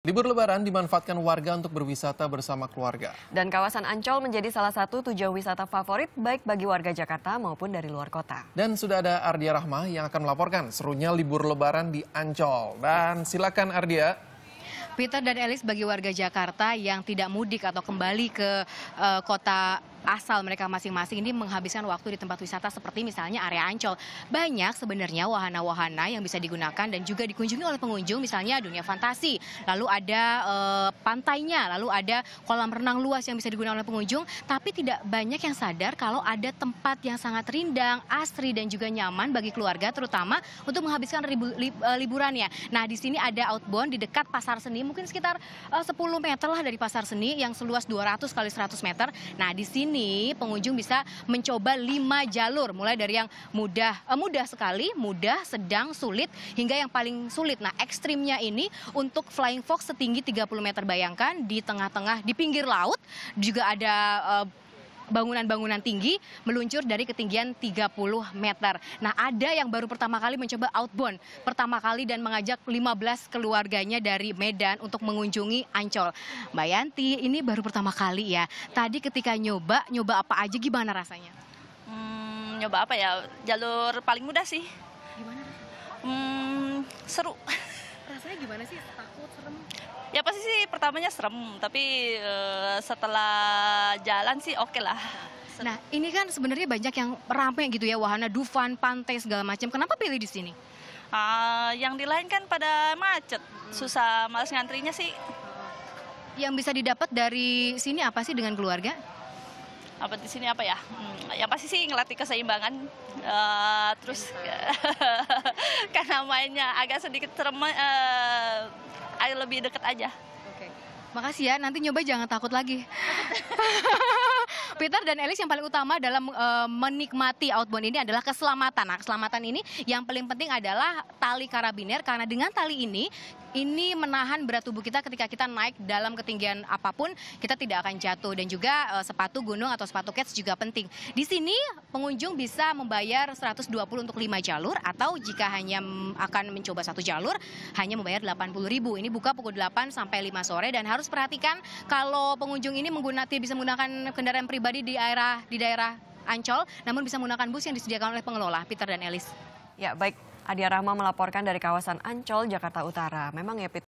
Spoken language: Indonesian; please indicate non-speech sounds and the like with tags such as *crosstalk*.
Libur lebaran dimanfaatkan warga untuk berwisata bersama keluarga. Dan kawasan Ancol menjadi salah satu tujuan wisata favorit baik bagi warga Jakarta maupun dari luar kota. Dan sudah ada Ardia Rahma yang akan melaporkan serunya libur lebaran di Ancol. Dan silakan Ardia. Peter dan Elis bagi warga Jakarta yang tidak mudik atau kembali ke uh, kota asal mereka masing-masing ini menghabiskan waktu di tempat wisata seperti misalnya area Ancol. Banyak sebenarnya wahana-wahana yang bisa digunakan dan juga dikunjungi oleh pengunjung misalnya dunia fantasi, lalu ada e, pantainya, lalu ada kolam renang luas yang bisa digunakan oleh pengunjung, tapi tidak banyak yang sadar kalau ada tempat yang sangat rindang, asri dan juga nyaman bagi keluarga terutama untuk menghabiskan ribu, li, e, eh, liburannya. Nah, di sini ada outbound di dekat Pasar Seni, mungkin sekitar e, eh, 10 meter lah dari Pasar Seni yang seluas 200 kali 100 meter. Nah, di sini ini pengunjung bisa mencoba lima jalur mulai dari yang mudah eh, mudah sekali, mudah, sedang, sulit hingga yang paling sulit. Nah, ekstrimnya ini untuk flying fox setinggi 30 meter bayangkan di tengah-tengah di pinggir laut juga ada eh, bangunan-bangunan tinggi meluncur dari ketinggian 30 meter. Nah, ada yang baru pertama kali mencoba outbound pertama kali dan mengajak 15 keluarganya dari Medan untuk mengunjungi Ancol. Mbak Yanti, ini baru pertama kali ya. Tadi ketika nyoba, nyoba apa aja gimana rasanya? Hmm, nyoba apa ya? Jalur paling mudah sih. Gimana? Hmm, seru gimana sih takut serem ya pasti sih pertamanya serem tapi uh, setelah jalan sih oke okay lah nah, nah, ini kan sebenarnya banyak yang ramai gitu ya, wahana Dufan, pantai segala macam. Kenapa pilih di sini? Uh, yang di lain kan pada macet, hmm. susah, malas ngantrinya sih. Yang bisa didapat dari sini apa sih dengan keluarga? apa di sini apa ya? Hmm, ya pasti sih ngelatih keseimbangan. Uh, terus *laughs* karena mainnya agak sedikit terma uh, eh, lebih dekat aja. Oke. Makasih ya, nanti nyoba jangan takut lagi. *laughs* Peter dan Elis yang paling utama dalam e, menikmati outbound ini adalah keselamatan. Nah, keselamatan ini yang paling penting adalah tali karabiner karena dengan tali ini ini menahan berat tubuh kita ketika kita naik dalam ketinggian apapun, kita tidak akan jatuh dan juga e, sepatu gunung atau sepatu kets juga penting. Di sini pengunjung bisa membayar 120 untuk 5 jalur atau jika hanya akan mencoba satu jalur hanya membayar 80.000. Ini buka pukul 8 sampai 5 sore dan harus perhatikan kalau pengunjung ini menggunakan bisa menggunakan kendaraan pribadi pribadi di daerah di daerah Ancol, namun bisa menggunakan bus yang disediakan oleh pengelola. Peter dan Elis. Ya, baik. Adia Rahma melaporkan dari kawasan Ancol, Jakarta Utara. Memang ya, Peter.